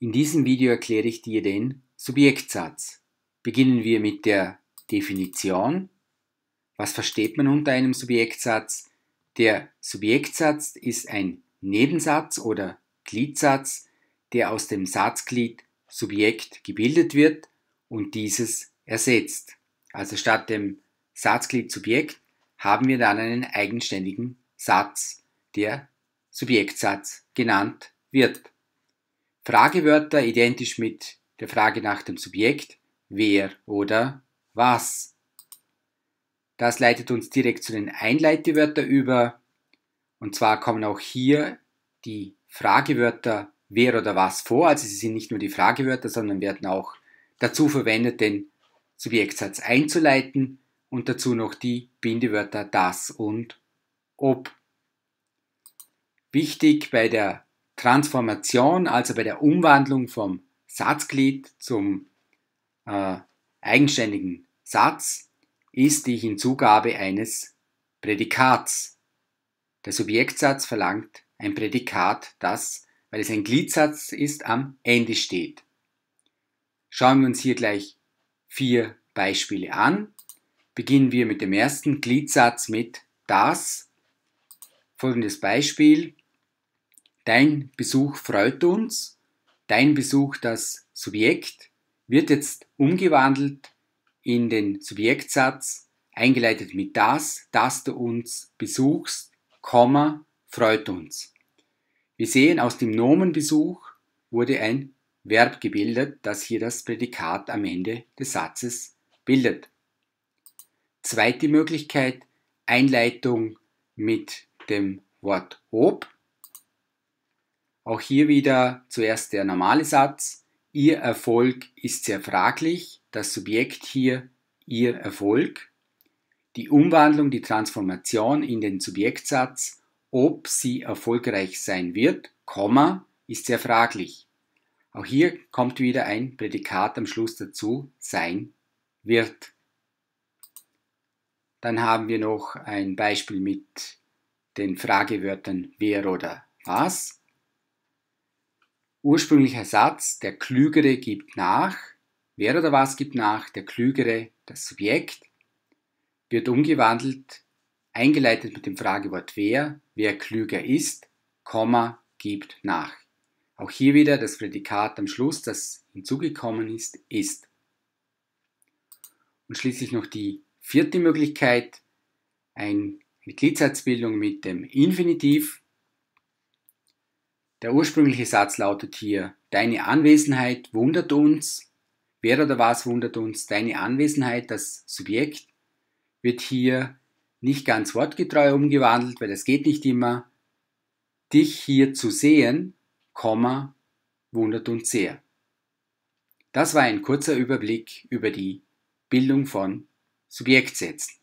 In diesem Video erkläre ich dir den Subjektsatz. Beginnen wir mit der Definition. Was versteht man unter einem Subjektsatz? Der Subjektsatz ist ein Nebensatz oder Gliedsatz, der aus dem Satzglied Subjekt gebildet wird und dieses ersetzt. Also statt dem Satzglied Subjekt haben wir dann einen eigenständigen Satz, der Subjektsatz genannt wird. Fragewörter identisch mit der Frage nach dem Subjekt wer oder was. Das leitet uns direkt zu den Einleitewörtern über. Und zwar kommen auch hier die Fragewörter wer oder was vor. Also sie sind nicht nur die Fragewörter, sondern werden auch dazu verwendet, den Subjektsatz einzuleiten und dazu noch die Bindewörter das und ob. Wichtig bei der Transformation, also bei der Umwandlung vom Satzglied zum äh, eigenständigen Satz, ist die Hinzugabe eines Prädikats. Der Subjektsatz verlangt ein Prädikat, das, weil es ein Gliedsatz ist, am Ende steht. Schauen wir uns hier gleich vier Beispiele an. Beginnen wir mit dem ersten Gliedsatz mit das. Folgendes Beispiel. Dein Besuch freut uns. Dein Besuch, das Subjekt, wird jetzt umgewandelt in den Subjektsatz, eingeleitet mit das, dass du uns besuchst, Komma, freut uns. Wir sehen, aus dem Nomenbesuch wurde ein Verb gebildet, das hier das Prädikat am Ende des Satzes bildet. Zweite Möglichkeit, Einleitung mit dem Wort ob. Auch hier wieder zuerst der normale Satz. Ihr Erfolg ist sehr fraglich. Das Subjekt hier, ihr Erfolg. Die Umwandlung, die Transformation in den Subjektsatz, ob sie erfolgreich sein wird, Komma, ist sehr fraglich. Auch hier kommt wieder ein Prädikat am Schluss dazu, sein wird. Dann haben wir noch ein Beispiel mit den Fragewörtern wer oder was ursprünglicher Satz, der Klügere gibt nach, wer oder was gibt nach, der Klügere, das Subjekt, wird umgewandelt, eingeleitet mit dem Fragewort wer, wer klüger ist, Komma, gibt nach. Auch hier wieder das Prädikat am Schluss, das hinzugekommen ist, ist. Und schließlich noch die vierte Möglichkeit, eine Gliedsatzbildung mit dem Infinitiv, der ursprüngliche Satz lautet hier, deine Anwesenheit wundert uns, wer oder was wundert uns, deine Anwesenheit, das Subjekt, wird hier nicht ganz wortgetreu umgewandelt, weil das geht nicht immer. Dich hier zu sehen, Komma, wundert uns sehr. Das war ein kurzer Überblick über die Bildung von Subjektsätzen.